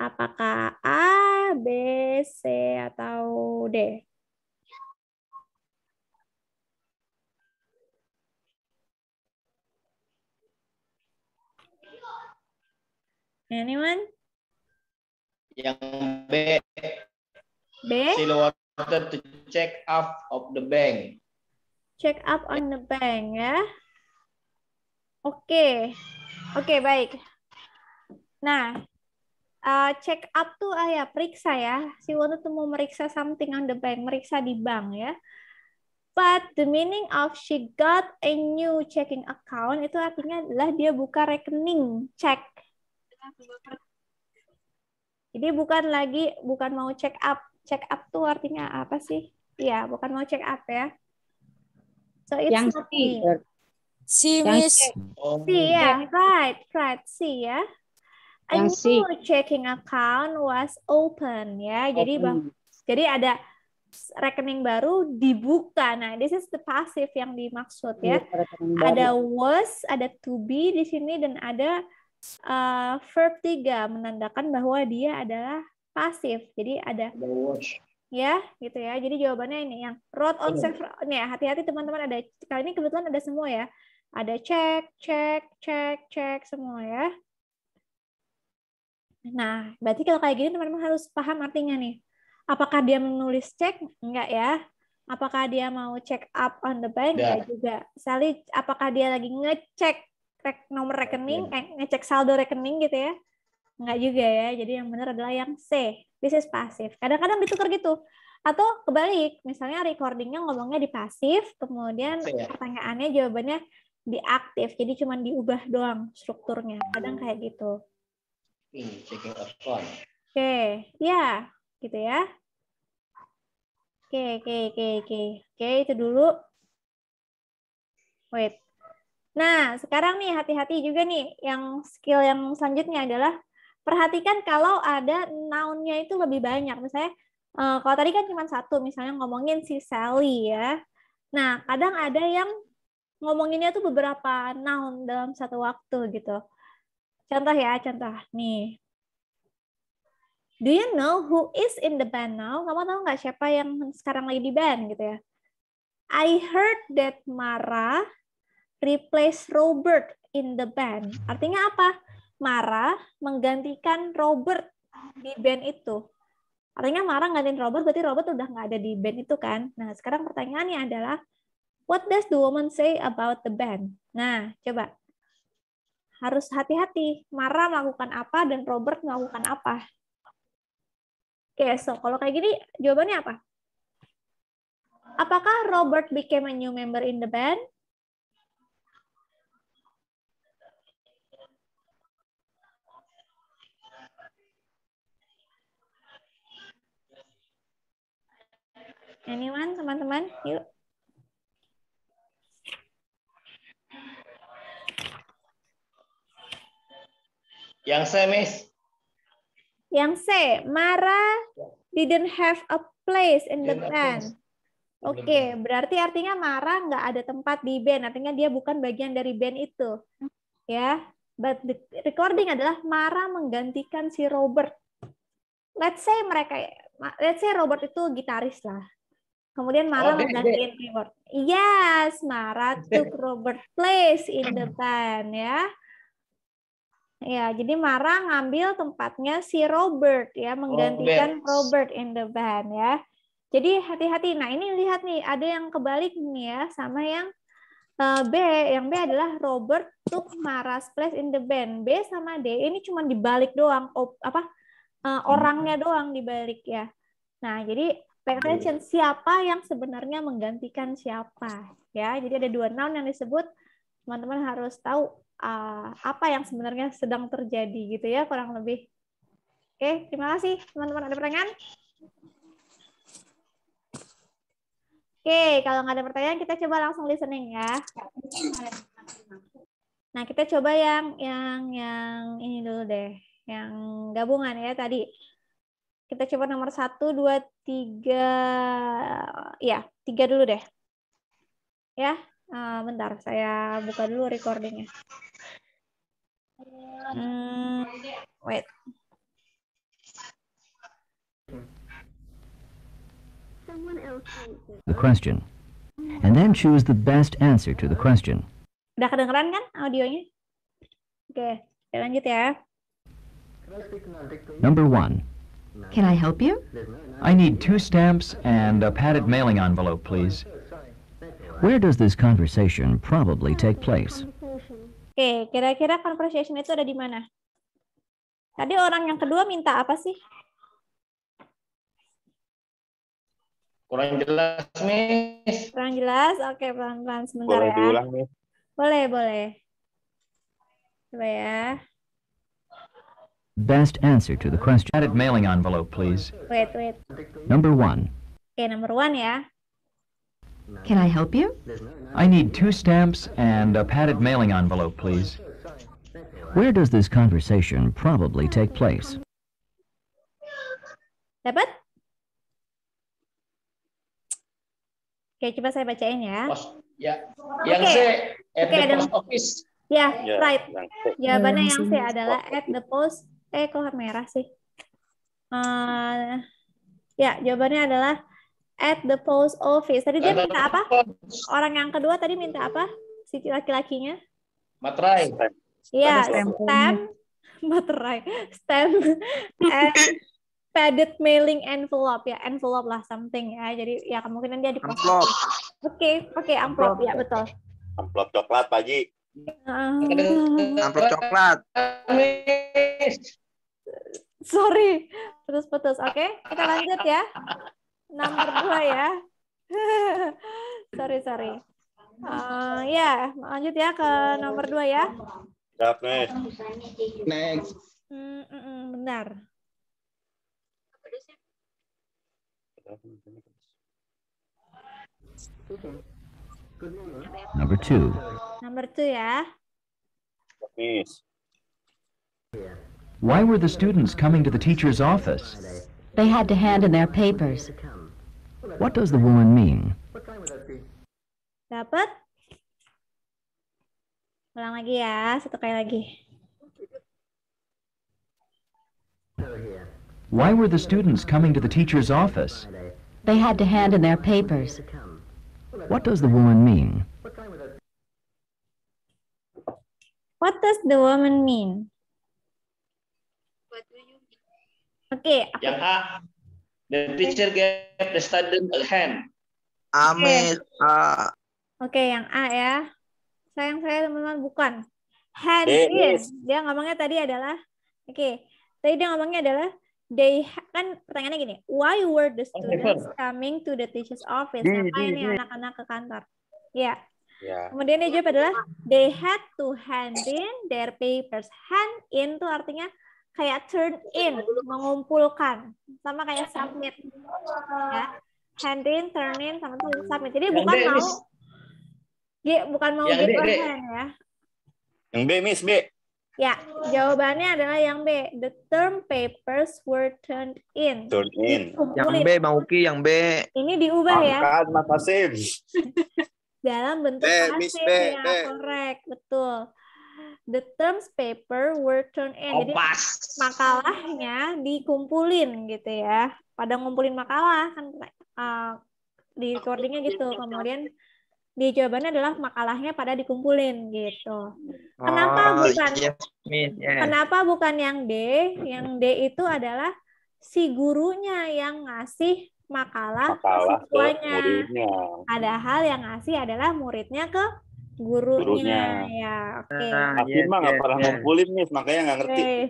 Apakah A, B, C, atau D? Anyone? Yang B. B. water to check up of the bank. Check up on the bank ya. Oke. Okay. Oke, okay, baik. Nah, uh, check up tuh ah ya periksa ya. Si Wono tuh mau meriksa something on the bank, meriksa di bank ya. But the meaning of she got a new checking account itu artinya adalah dia buka rekening check. Jadi bukan lagi bukan mau check up. Check up tuh artinya apa sih? Iya, bukan mau check up ya. So it's yang not me. Er, si Miss. Oh. Si ya, right, right. Si ya. A yang new see. checking account was open ya. Open. Jadi bang, jadi ada rekening baru dibuka. Nah, this is the passive yang dimaksud ya. ya ada was, ada to be di sini dan ada uh, verb 3 menandakan bahwa dia adalah pasif. Jadi ada watch. ya gitu ya. Jadi jawabannya ini yang road on iya. several. Nih hati-hati teman-teman ada kali ini kebetulan ada semua ya. Ada cek, cek, cek, cek semua ya. Nah, berarti kalau kayak gini teman-teman harus paham artinya nih. Apakah dia menulis cek? Enggak ya. Apakah dia mau check up on the bank? Ya, ya juga. Sally, apakah dia lagi ngecek rek, nomor rekening, eh, ngecek saldo rekening gitu ya. Enggak juga ya. Jadi yang benar adalah yang C. This pasif. Kadang-kadang ditukar gitu. Atau kebalik, misalnya recordingnya ngomongnya di pasif, kemudian ya. pertanyaannya jawabannya di aktif. Jadi cuma diubah doang strukturnya. Kadang kayak gitu. Oke, okay. ya, gitu ya. Oke, okay, oke, okay, oke, oke. Oke, itu dulu. Wait. Nah, sekarang nih hati-hati juga nih yang skill yang selanjutnya adalah perhatikan kalau ada noun-nya itu lebih banyak. Misalnya eh, kalau tadi kan cuma satu, misalnya ngomongin si Sally ya. Nah, kadang ada yang ngomonginnya tuh beberapa noun dalam satu waktu gitu. Contoh ya, contoh nih. Do you know who is in the band now? Kamu tahu nggak siapa yang sekarang lagi di band gitu ya? I heard that Mara replace Robert in the band. Artinya apa? Mara menggantikan Robert di band itu. Artinya Mara menggantikan Robert, berarti Robert udah nggak ada di band itu kan. Nah, sekarang pertanyaannya adalah, what does the woman say about the band? Nah, coba. Harus hati-hati. Mara melakukan apa dan Robert melakukan apa. Oke, so kalau kayak gini, jawabannya apa? Apakah Robert became a new member in the band? Anyone, teman-teman? Yuk. Yang C, Miss. Yang C, Mara didn't have a place in the band. Oke, okay, berarti artinya Mara nggak ada tempat di band, artinya dia bukan bagian dari band itu. Ya, but the recording adalah Mara menggantikan si Robert. Let's say mereka, let's say Robert itu gitaris lah. Kemudian Mara oh, menggantiin Robert. Yes, Mara took Robert place in the band ya. Ya, jadi Mara ngambil tempatnya si Robert ya, oh, menggantikan Robert, Robert in the band ya. Jadi hati-hati. Nah, ini lihat nih, ada yang kebalik nih ya sama yang eh, B. Yang B adalah Robert took Mara's place in the band. B sama D ini cuma dibalik doang op, apa eh, orangnya hmm. doang dibalik ya. Nah, jadi pay attention iya. siapa yang sebenarnya menggantikan siapa ya jadi ada dua noun yang disebut teman-teman harus tahu uh, apa yang sebenarnya sedang terjadi gitu ya kurang lebih oke terima kasih teman-teman ada pertanyaan oke kalau nggak ada pertanyaan kita coba langsung listening ya nah kita coba yang yang yang ini dulu deh yang gabungan ya tadi kita coba nomor satu, dua, tiga, ya tiga dulu deh. Ya, uh, bentar saya buka dulu recordingnya. Hmm, wait. The question. And then choose the best answer to the question. Udah kedengeran kan audionya? Oke, okay, lanjut ya. Number one. Can I help you? I need two stamps and a padded mailing envelope, please. Where does this conversation probably take place? Oke, kira-kira conversation itu ada di mana? Tadi orang yang kedua minta apa sih? Kurang jelas, Miss. Kurang jelas? Oke, pelan-pelan sebentar boleh ya. Boleh diulang, Miss. Boleh, boleh. Coba ya. Best answer to the question. Added mailing envelope, please. Wait, wait. Number one. Okay, number one, yeah. Can I help you? I need two stamps and a padded mailing envelope, please. Where does this conversation probably take place? Dapat? Oke, coba saya bacain ya. Pos, ya. Yang okay. C, at okay, the post office. Ya, yeah, yeah, right. Jawabannya hmm, yang C adalah at the post eh kok merah sih? Uh, ya, jawabannya adalah at the post office. Tadi dia minta apa? Orang yang kedua tadi minta apa? Si laki-lakinya? Materai. Iya, stamp, materai, stamp and padded mailing envelope ya, envelope lah something ya. Jadi ya kemungkinan dia di Envelope. Oke, oke amplop. ya betul. Amplop coklat pagi amplop coklat sorry putus-putus oke okay, kita lanjut ya nomor dua ya sorry sorry uh, ya lanjut ya ke nomor dua ya Siap, next. Next. Mm -mm, benar. Number two. Number two, yeah. Yes. Why were the students coming to the teacher's office? They had to hand in their papers. What does the woman mean? Dapat? Ulang lagi ya, satu kali lagi. Why were the students coming to the teacher's office? They had to hand in their papers. What does the woman mean? What does the woman mean? Oke. Okay. Yang A. The teacher gave the student a hand. Amin. Okay. Eh, oke, okay, yang A ya. Sayang saya teman-teman bukan. Hand is. Dia ngomongnya tadi adalah oke. Okay. Tadi dia ngomongnya adalah they kan pertanyaannya gini, why were the students coming to the teacher's office? Ngapain ini anak-anak ke kantor? Iya. Ya. Yeah. Yeah. Kemudian dia jawab adalah they had to hand in their papers. Hand in itu artinya kayak turn in, mengumpulkan. Sama kayak submit. Ya. Hand in, turn in, sama tuh submit. Jadi bukan mau, ya, bukan mau ya, give ya. Yang B, Miss B. Ya, jawabannya adalah yang B. The term papers were turned in. Turned in. Yang ya. B, Bang Uki, yang B. Ini diubah Angkat, ya. Angkat pasif. Dalam bentuk eh, B, pasif. B, ya, B. korek. Betul. The terms paper were turned in. Jadi makalahnya dikumpulin gitu ya. Pada ngumpulin makalah kan uh, di recordingnya gitu. Kemudian di jawabannya adalah makalahnya pada dikumpulin gitu. Oh, kenapa bukan yes, iya, yes. Iya. Kenapa bukan yang D? Yang D itu adalah si gurunya yang ngasih makalah, makalah siswanya. Padahal yang ngasih adalah muridnya ke gurunya. Ya, oke. Okay. Nah, yes, mah yes, iya, pernah yes. ngumpulin nih, makanya nggak ngerti. Okay.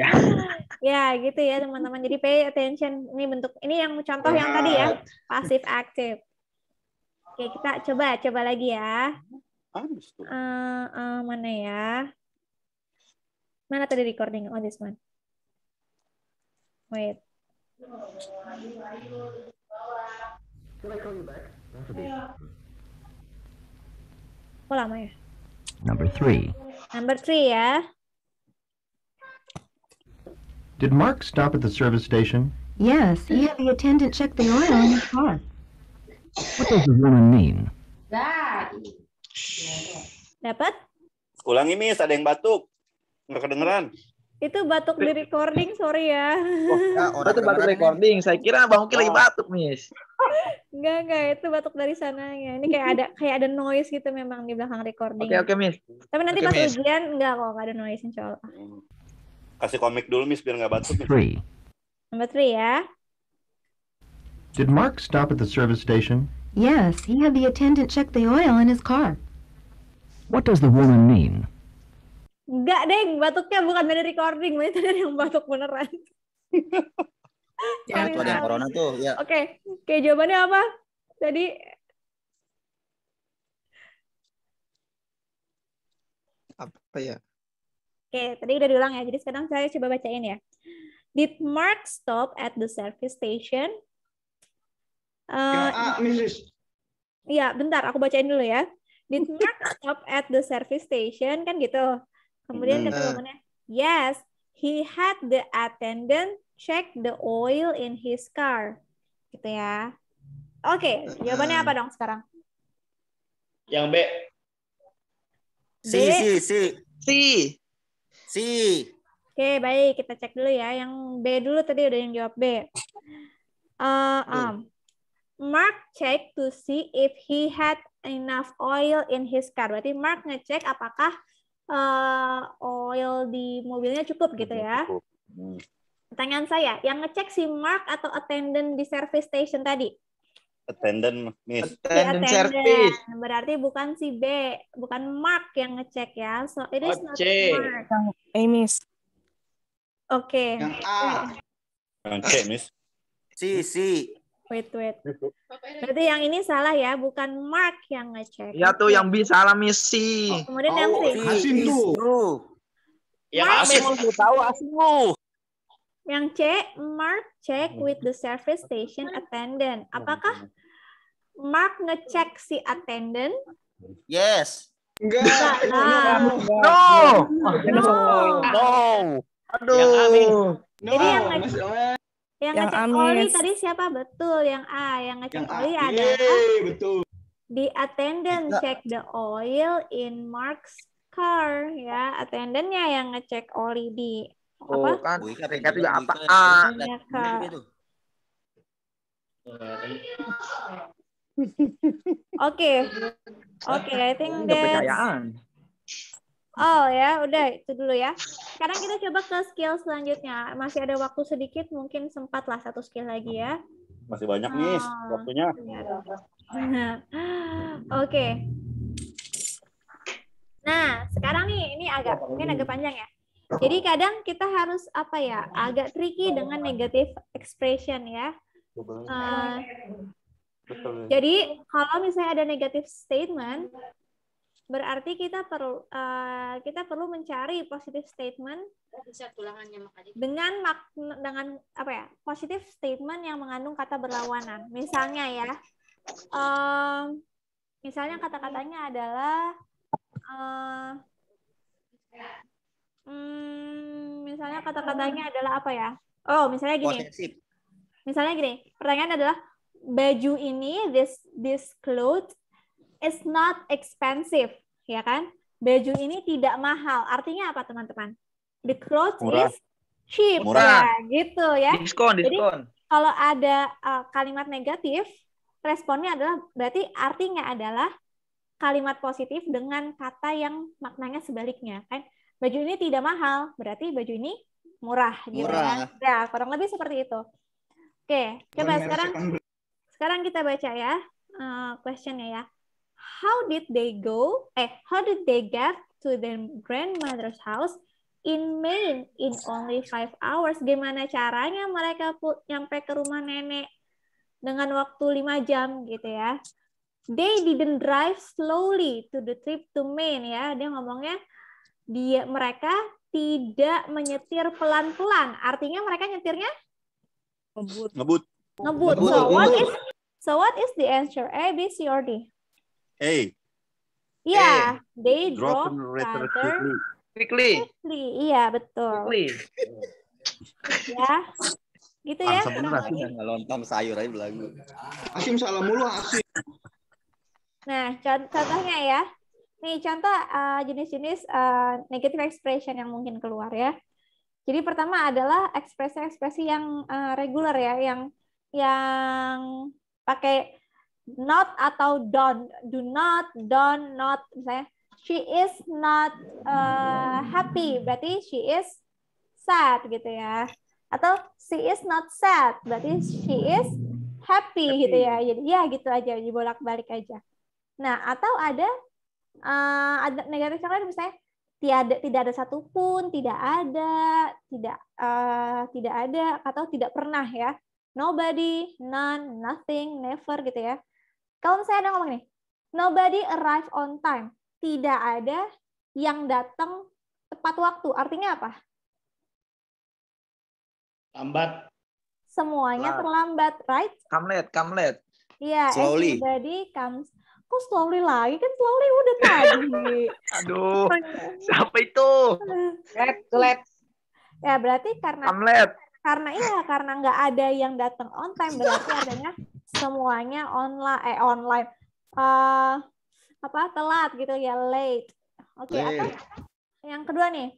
ya. ya, gitu ya teman-teman. Jadi pay attention. Ini bentuk ini yang contoh yang tadi ya, pasif aktif. Oke, kita coba coba lagi ya. Habis Uh, uh, eh, eh, mana ya? Mana tadi recording? Oh, this one. Wait. Oh, lama ya? Number three. Number three ya. Did Mark stop at the service station? Yes, he had the attendant check the oil in his car. What does the woman mean? Dapat? Ulangi Miss, ada yang batuk. Enggak kedengeran. Itu batuk di recording, sorry ya. Oh, ya orang itu batuk recording. Saya kira Bang Uki oh. lagi batuk, Miss. Enggak, enggak, itu batuk dari sananya. Ini kayak ada kayak ada noise gitu memang di belakang recording. Oke, okay, oke, okay, Miss. Tapi nanti okay, pas ujian enggak kok, enggak ada noise insyaallah. Hmm. Kasih komik dulu, Miss, biar enggak batuk. Miss. Three. Number three ya. Did Mark stop at the service station? Yes, he had the attendant check the oil in his car. What does the woman mean? Enggak, Deng. Batuknya bukan dari recording. Itu dari yang batuk beneran. ya, itu ada yang corona tuh. Ya. Oke. Okay. Oke, jawabannya apa? Tadi... Apa ya? Oke, okay, tadi udah diulang ya. Jadi sekarang saya coba bacain ya. Did Mark stop at the service station? Uh, Ya, bentar, aku bacain dulu ya. Did Mark stop at the service station? Kan gitu. Kemudian kata temannya, yes, he had the attendant check the oil in his car. Gitu ya. Oke, okay, jawabannya apa dong sekarang? Yang B. B. Si, si, si. Si. Si. Oke, okay, baik. Kita cek dulu ya. Yang B dulu tadi udah yang jawab B. Uh, um, Mark check to see if he had enough oil in his car. Berarti Mark ngecek apakah uh, oil di mobilnya cukup gitu ya. Hmm. Pertanyaan saya, yang ngecek si Mark atau attendant di service station tadi? Attendant, Miss. Attendant, attendant. service. Berarti bukan si B, bukan Mark yang ngecek ya. So it is not Mark. Yang A, Miss. Oke. Okay. Yang A. Yang C, Miss. C, C. Wait, wait. Berarti yang ini salah ya, bukan Mark yang ngecek. Iya tuh yang B salah misi. Oh, kemudian oh, yang C. Oh, iya. Asin tuh. Ya asin lu tahu asin lu. Yang C, Mark check with the service station attendant. Apakah Mark ngecek si attendant? Yes. Enggak. Nah. No. No. No. Aduh. Yang no. Jadi yang ngecek yang, yang ngecek oli tadi siapa? Betul, yang A. Yang ngecek oli iya, adalah betul. The attendant Nggak. check the oil in Mark's car ya. attendantnya yang ngecek oli di oh, apa? Kan, Ketika itu apa? A. Iya, A Oke. Oke, I think that's all oh, ya. Udah itu dulu ya. Sekarang kita coba ke skill selanjutnya. Masih ada waktu sedikit, mungkin sempat lah satu skill lagi ya. Masih banyak oh, nih waktunya. Iya. Oke. Okay. Nah, sekarang nih ini agak mungkin agak panjang ya. Jadi kadang kita harus apa ya, agak tricky dengan negative expression ya. Uh, Betul. Jadi kalau misalnya ada negative statement, berarti kita perlu uh, kita perlu mencari positive statement oh, bisa tulangannya makanya dengan mak dengan apa ya positive statement yang mengandung kata berlawanan misalnya ya um, misalnya kata-katanya adalah uh, um, misalnya kata-katanya adalah apa ya oh misalnya gini misalnya gini pertanyaan adalah baju ini this this clothes It's not expensive, ya kan? Baju ini tidak mahal. Artinya apa, teman-teman? The clothes Murah. is cheap. Murah. Ya, gitu ya. Diskon, diskon. Jadi, Kalau ada uh, kalimat negatif, responnya adalah berarti artinya adalah kalimat positif dengan kata yang maknanya sebaliknya kan baju ini tidak mahal berarti baju ini murah, gitu kan? murah. gitu ya? ya kurang lebih seperti itu oke coba sekarang sekarang kita baca ya uh, questionnya ya how did they go, eh, how did they get to their grandmother's house in Maine in only five hours. Gimana caranya mereka nyampe ke rumah nenek dengan waktu lima jam gitu ya. They didn't drive slowly to the trip to Maine ya. Dia ngomongnya dia mereka tidak menyetir pelan-pelan. Artinya mereka nyetirnya ngebut. Ngebut. Ngebut. So what is so what is the answer A B C or D? A. Yeah, A. they drop, water quickly. Quickly. Quickly, iya betul. Quickly. ya. Gitu ya. Lontong sayur aja belagu. Asim salah mulu Asim. Nah, contohnya ya. Nih contoh eh, jenis-jenis uh, uh, eh, negative expression yang mungkin keluar ya. Jadi pertama adalah ekspresi-ekspresi yang uh, reguler ya, yang yang pakai not atau don't, do not, don't, not, misalnya she is not uh, happy, berarti she is sad gitu ya. Atau she is not sad, berarti she is happy, happy. gitu ya. Jadi ya gitu aja, dibolak-balik aja. Nah, atau ada uh, ada negatifnya lain misalnya tiada tidak ada satupun, tidak ada, tidak uh, tidak ada atau tidak pernah ya. Nobody, none, nothing, never gitu ya. Kalau misalnya ada ngomong nih, nobody arrive on time. Tidak ada yang datang tepat waktu. Artinya apa? Lambat. Semuanya Lambat. terlambat, right? Come late, come late. Iya, slowly. everybody comes. Kok slowly lagi? Kan slowly udah tadi. Aduh, oh, iya. siapa itu? Let, let. Ya, berarti karena... Come late. Karena iya, karena nggak ada yang datang on time, berarti adanya semuanya eh, online eh online uh, apa telat gitu ya late. Oke, okay, atau yang kedua nih.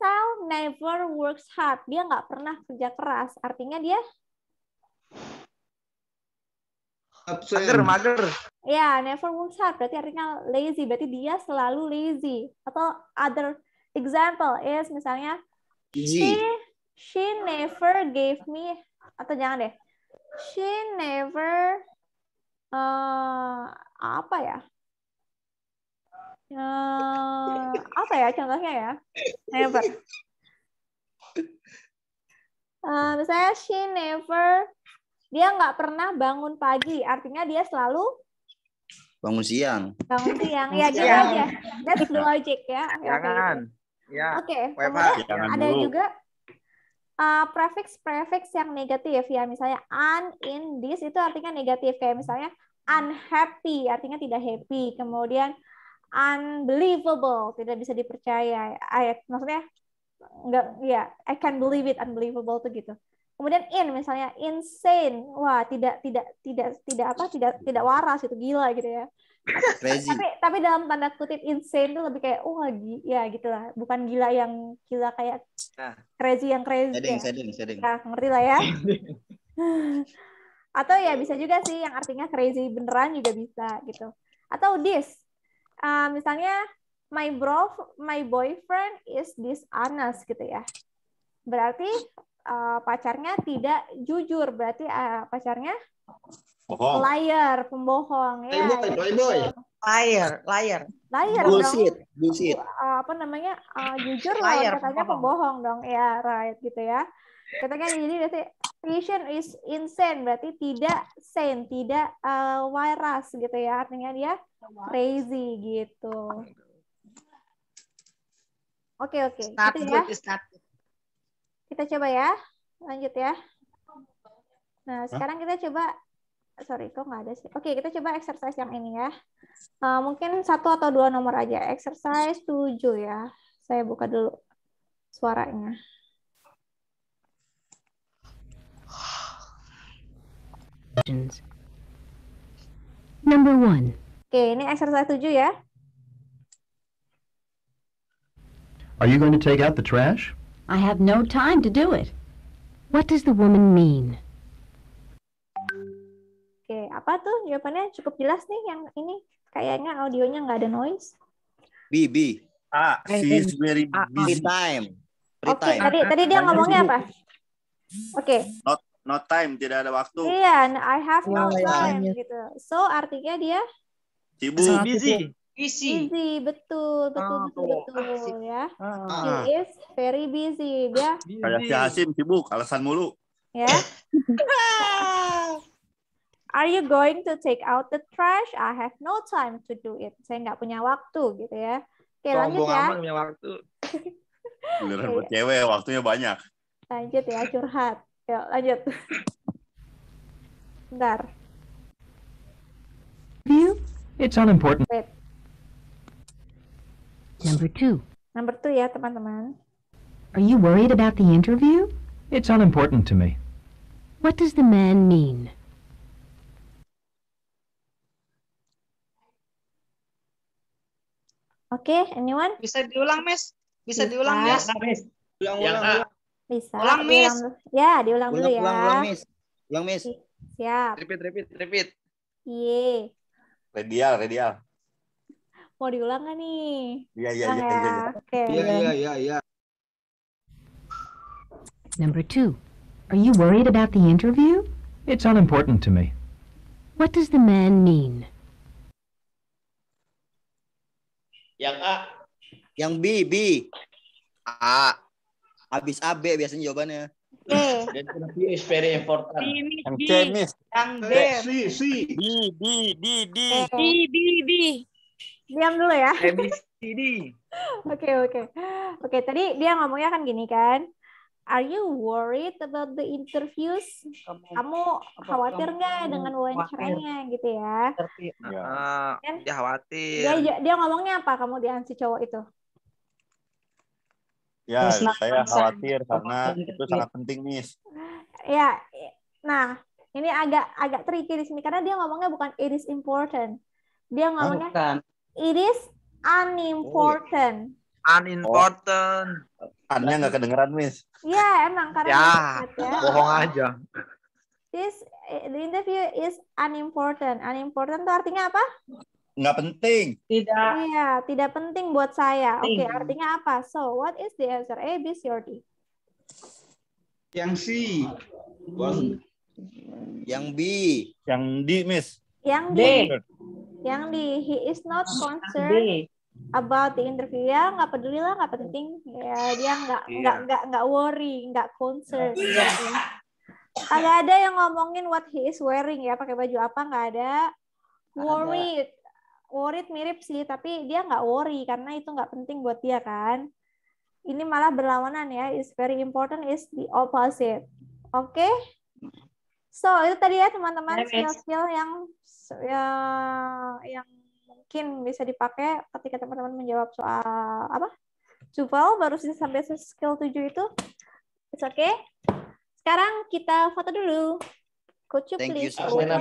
Sal never works hard. Dia nggak pernah kerja keras. Artinya dia Mager, mager. Ya, never works hard berarti artinya lazy. Berarti dia selalu lazy. Atau other example is misalnya G. she she never gave me atau jangan deh she never uh, apa ya? Uh, apa ya contohnya ya? Never. Uh, misalnya she never dia nggak pernah bangun pagi, artinya dia selalu bangun siang. Bangun siang, ya gitu aja. That's the logic ya. Jangan. Ya kan Ya. Oke. ada juga Eh, prefix prefix-prefix yang negatif ya. Misalnya un, in, this itu artinya negatif. Kayak misalnya unhappy artinya tidak happy. Kemudian unbelievable tidak bisa dipercaya. ayat maksudnya enggak ya yeah, I can believe it unbelievable tuh gitu. Kemudian in misalnya insane. Wah, tidak tidak tidak tidak apa tidak tidak waras itu gila gitu ya. Crazy. tapi tapi dalam tanda kutip insane tuh lebih kayak oh ya gitulah bukan gila yang gila kayak nah. crazy yang crazy seding, ya. seding, seding. Nah, ya, ngerti lah ya atau ya bisa juga sih yang artinya crazy beneran juga bisa gitu atau this uh, misalnya my bro my boyfriend is dishonest gitu ya berarti uh, pacarnya tidak jujur berarti uh, pacarnya Bohong. Liar, pembohong. Ya, gitu. playboy, Liar, liar. Liar bullshit, dong. Bullshit. Uh, apa namanya? Uh, jujur liar, katanya pembohong. pembohong dong. Ya, right gitu ya. Katanya jadi berarti patient is insane berarti tidak sane, tidak uh, eh, waras gitu ya. Artinya dia crazy gitu. Oke, oke. Okay. gitu ya. Kita coba ya. Lanjut ya. Nah, sekarang kita coba sorry kok nggak ada sih. Oke, kita coba exercise yang ini ya. Uh, mungkin satu atau dua nomor aja. Exercise tujuh ya. Saya buka dulu suaranya. Number one. Oke, ini exercise tujuh ya. Are you going to take out the trash? I have no time to do it. What does the woman mean? apa tuh jawabannya cukup jelas nih yang ini kayaknya audionya nggak ada noise. B B. A she is very busy. time. Oke, okay, tadi tadi dia ngomongnya apa? Oke. Okay. Not not time, tidak ada waktu. Iya, yeah, I have no oh, iya, time iya. gitu. So artinya dia sibuk busy. Busy. Busy, betul, betul, oh, betul, betul, betul ya. Ah. He is very busy. Dia kayak si Hasim sibuk, alasan mulu. Ya. Are you going to take out the trash? I have no time to do it. Saya nggak punya waktu gitu ya. Oke, lanjut ya. Aman, punya waktu. Beneran buat cewek, waktunya banyak. Lanjut ya, curhat. Yuk, ya, lanjut. Bentar. View, it's unimportant. Wait. Number two. Number two ya, teman-teman. Are you worried about the interview? It's unimportant to me. What does the man mean? Oke, okay, anyone? Bisa diulang, Miss. Bisa, Bisa. diulang, Miss. Ulang, ya, ulang, ulang. Bisa. Ulang, Miss. Ya, diulang ulang, dulu ya. Ulang, ulang, Miss. Ulang, Miss. Siap. Repeat, repeat, repeat. Iya. Radial, radial. Mau diulang nggak nih? Iya, iya iya, ya. iya, iya. Oke. Iya, iya, iya, iya. Number two. Are you worried about the interview? It's unimportant to me. What does the man mean? Yang A. Yang B, B. A. Habis A, B biasanya jawabannya. B. Dan is very important. yang C, Miss. Yang B. C, C. b, b, D, D. b, b, b Diam dulu ya. A, B, C, D. Oke, oke. Oke, tadi dia ngomongnya kan gini kan. Are you worried about the interviews? Kamu khawatir nggak dengan wawancaranya gitu ya? Ya. Ya, Dia khawatir. Dia, dia ngomongnya apa kamu di ansi cowok itu? Ya, saya khawatir karena itu sangat penting, Miss. Ya, nah ini agak agak tricky di sini karena dia ngomongnya bukan it is important. Dia ngomongnya oh, it is unimportant. Unimportant. Oh. Annya nggak kedengeran, Miss. Iya, emang karena ya, ya. bohong aja. This eh, the interview is unimportant. Unimportant itu artinya apa? Nggak penting. Tidak. Iya, tidak penting buat saya. Oke, okay, artinya apa? So, what is the answer? A, B, C, or D? Yang C. Hmm. Yang B. Yang D, Miss. Yang D. D. Yang D. He is not concerned. D about the interview ya nggak peduli lah nggak penting ya dia nggak yeah. nggak nggak worry nggak concern yeah. agak ada yang ngomongin what he is wearing ya pakai baju apa nggak ada worried worried mirip sih tapi dia nggak worry karena itu nggak penting buat dia kan ini malah berlawanan ya is very important is the opposite oke okay? so itu tadi ya teman-teman skill-skill yang ya yang mungkin bisa dipakai ketika teman-teman menjawab soal apa? Juval baru sampai skill 7 itu. It's okay. Sekarang kita foto dulu. coach Thank please you so foto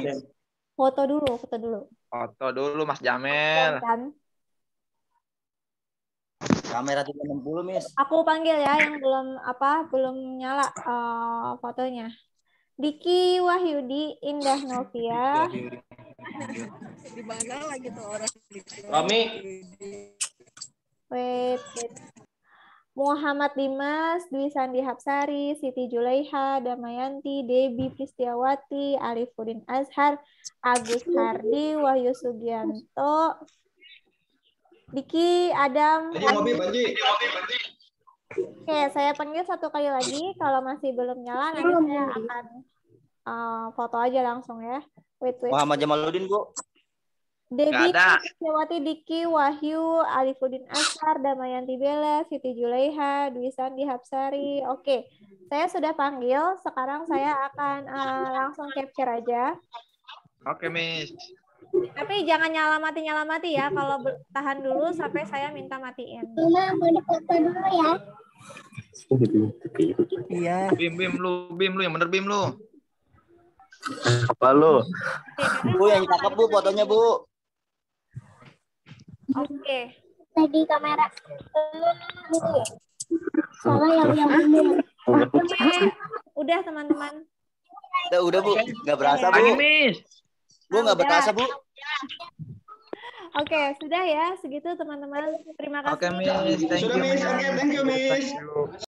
dulu, foto dulu. Foto dulu Mas Jamel. Kan? Kamera 360, Miss. Aku panggil ya yang belum apa, belum nyala uh, fotonya. Diki Wahyudi Indah Novia di mana lagi tuh orang gitu? Romi wait, wait. Muhammad Dimas, Dwi Sandi Hapsari, Siti Juleha, Damayanti, Debi Pristiawati, Arifudin Azhar, Agus Hardi, Wahyu Sugianto, Diki, Adam. Banji, Oke, saya panggil satu kali lagi. Kalau masih belum nyala, nanti saya akan Eh, foto aja langsung ya. Wait, wait. Muhammad Jamaluddin, Bu. Debbie Setiawati Diki, Wahyu, Alifudin Asar, Damayanti Bella, Siti Julaiha, Dwi Sandi Hapsari. Oke, okay. saya sudah panggil. Sekarang saya akan uh, langsung capture aja. Oke, okay, Miss. Tapi jangan nyala mati nyala mati ya. Kalau tahan dulu sampai saya minta matiin. Bima, mau foto dulu ya. Iya. Bim, bim lu, bim lu yang bener bim lu. Apa lu? Bu yang cakep Bu fotonya Bu. Oke. Tadi kamera. Salah yang yang ini. Udah teman-teman. Udah, udah Bu, nggak berasa Bu. Animis. Bu nggak berasa Bu. Oke, okay, sudah ya. Segitu teman-teman. Terima kasih. Oke, okay, Miss. Thank you, Miss. thank you, Miss.